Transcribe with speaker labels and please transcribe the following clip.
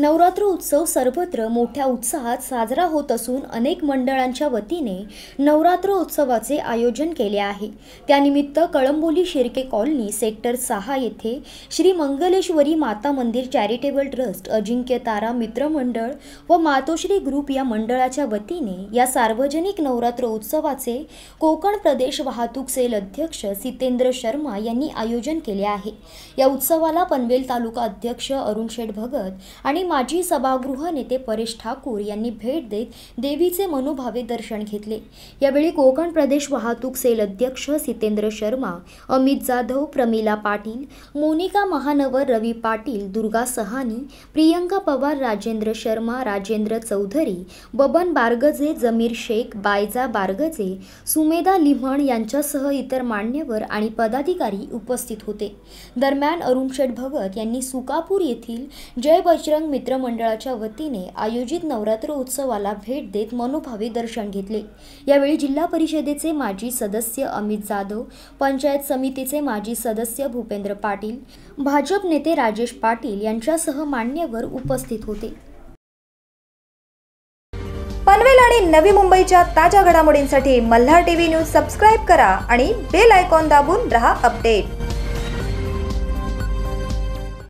Speaker 1: नवरात्र उत्सव सर्वत्र मोठ्या उत्साहात साजरा होत असून अनेक मंडळांच्या वतीने नवरात्र उत्सवाचे आयोजन केले आहे त्यानिमित्त कळंबोली शिर्के कॉलनी सेक्टर सहा येथे श्री मंगलेश्वरी माता मंदिर चॅरिटेबल ट्रस्ट अजिंक्य तारा मित्रमंडळ व मातोश्री ग्रुप या मंडळाच्या वतीने या सार्वजनिक नवरात्र उत्सवाचे कोकण प्रदेश वाहतूक सेल अध्यक्ष सितेंद्र शर्मा यांनी आयोजन केले आहे या उत्सवाला पनवेल तालुका अध्यक्ष अरुण शेठ भगत आणि माजी सभागृह नेते परेश ठाकूर यांनी भेट देत देवीचे मनोभावे दर्शन घेतले यावेळी कोकण प्रदेश वाहतूक सेल अध्यक्ष सितेंद्र शर्मा अमित जाधव प्रमिला पाटील मोनिका महानवर रवी पाटील दुर्गा सहानी प्रियंका पवार राजेंद्र शर्मा राजेंद्र चौधरी बबन बारगजे जमीर शेख बायजा बारगजे सुमेदा लिमण यांच्यासह इतर मान्यवर आणि पदाधिकारी उपस्थित होते दरम्यान अरुण शेठ भगत यांनी सुकापूर येथील जय बजरंग मित्र मित्रमंडळाच्या वतीने आयोजित नवरात्र उत्सवाला भेट देत मनोभावे दर्शन घेतले यावेळी जिल्हा परिषदेचे माजी सदस्य अमित जाधव पंचायत समितीचे माजी सदस्य भूपेंद्र पाटील भाजप नेते राजेश पाटील यांच्यासह मान्यवर उपस्थित होते
Speaker 2: पनवेल आणि नवी मुंबईच्या ताज्या घडामोडींसाठी मल्हार टीव्ही न्यूज सबस्क्राईब करा आणि बेल आयकॉन दाबून रहा अपडेट